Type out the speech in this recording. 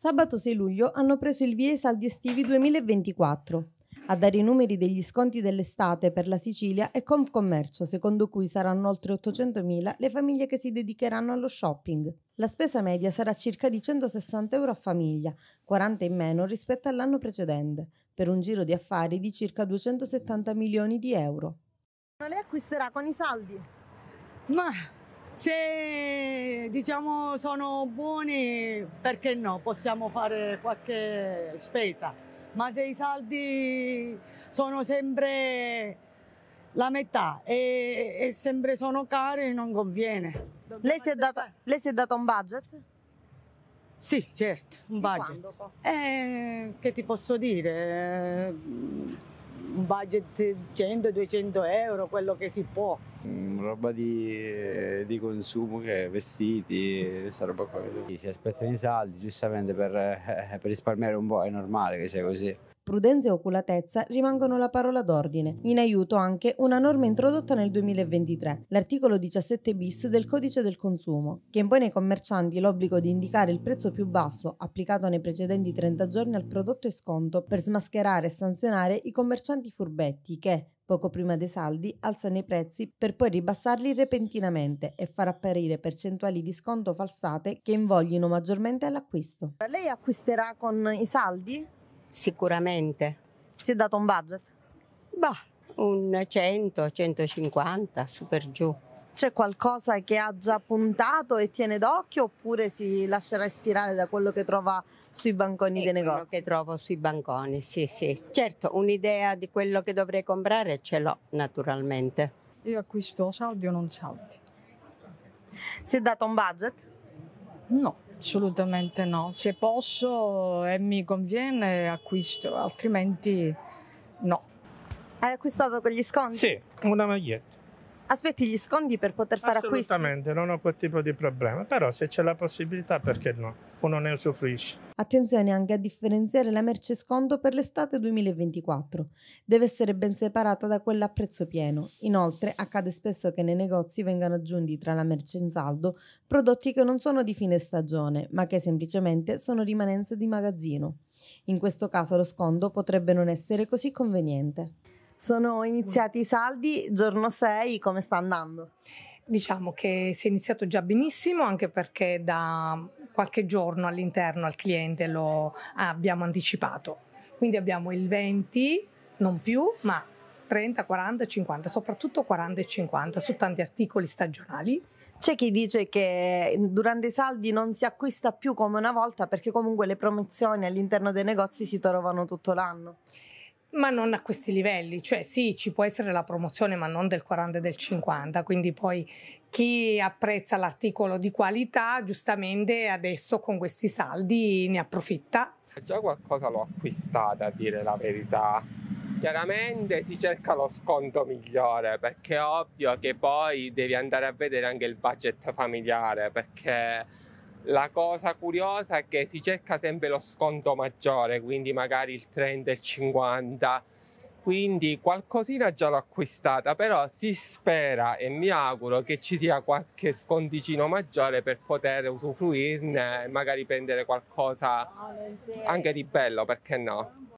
Sabato 6 luglio hanno preso il via i saldi estivi 2024. A dare i numeri degli sconti dell'estate per la Sicilia è Confcommercio, secondo cui saranno oltre 800.000 le famiglie che si dedicheranno allo shopping. La spesa media sarà circa di 160 euro a famiglia, 40 in meno rispetto all'anno precedente, per un giro di affari di circa 270 milioni di euro. Ma lei acquisterà con i saldi? Ma se diciamo sono buoni, perché no? Possiamo fare qualche spesa, ma se i saldi sono sempre la metà e, e sempre sono cari non conviene. Lei si, data, lei si, è data, un budget? Sì, certo, un budget. Eh, che ti posso dire? Un budget 100-200 euro, quello che si può. Mm, roba di, eh, di, consumo che vestiti, questa roba qua. Si aspettano i saldi, giustamente per, eh, per risparmiare un po', è normale che sia così prudenza e oculatezza rimangono la parola d'ordine, in aiuto anche una norma introdotta nel 2023, l'articolo 17 bis del codice del consumo, che impone ai commercianti l'obbligo di indicare il prezzo più basso applicato nei precedenti 30 giorni al prodotto e sconto per smascherare e sanzionare i commercianti furbetti che, poco prima dei saldi, alzano i prezzi per poi ribassarli repentinamente e far apparire percentuali di sconto falsate che invoglino maggiormente l'acquisto. Lei acquisterà con i saldi? Sicuramente. Si è dato un budget? Bah, un 100, 150, super giù c'è qualcosa che ha già puntato e tiene d'occhio oppure si lascerà ispirare da quello che trova sui banconi e dei negozi? Quello che trovo sui banconi, sì, sì. Certo, un'idea di quello che dovrei comprare ce l'ho naturalmente. Io acquisto saldi o non saldi. Si è dato un budget? No, assolutamente no. Se posso e mi conviene acquisto, altrimenti no. Hai acquistato con gli sconti? Sì, una maglietta aspetti gli scondi per poter fare acquisti? Assolutamente, non ho quel tipo di problema, però se c'è la possibilità perché no? Uno ne usufruisce. Attenzione anche a differenziare la merce scondo per l'estate 2024. Deve essere ben separata da quella a prezzo pieno. Inoltre accade spesso che nei negozi vengano aggiunti tra la merce in saldo prodotti che non sono di fine stagione, ma che semplicemente sono rimanenze di magazzino. In questo caso lo scondo potrebbe non essere così conveniente. Sono iniziati i saldi, giorno 6, come sta andando? Diciamo che si è iniziato già benissimo anche perché da qualche giorno all'interno al cliente lo ah, abbiamo anticipato. Quindi abbiamo il 20, non più, ma 30, 40, 50, soprattutto 40 e 50 su tanti articoli stagionali. C'è chi dice che durante i saldi non si acquista più come una volta perché comunque le promozioni all'interno dei negozi si trovano tutto l'anno ma non a questi livelli, cioè sì ci può essere la promozione ma non del 40 e del 50, quindi poi chi apprezza l'articolo di qualità giustamente adesso con questi saldi ne approfitta. Già qualcosa l'ho acquistata a dire la verità, chiaramente si cerca lo sconto migliore perché è ovvio che poi devi andare a vedere anche il budget familiare perché la cosa curiosa è che si cerca sempre lo sconto maggiore, quindi magari il 30, il 50, quindi qualcosina già l'ho acquistata, però si spera e mi auguro che ci sia qualche sconticino maggiore per poter usufruirne e magari prendere qualcosa ah, anche di bello, perché no?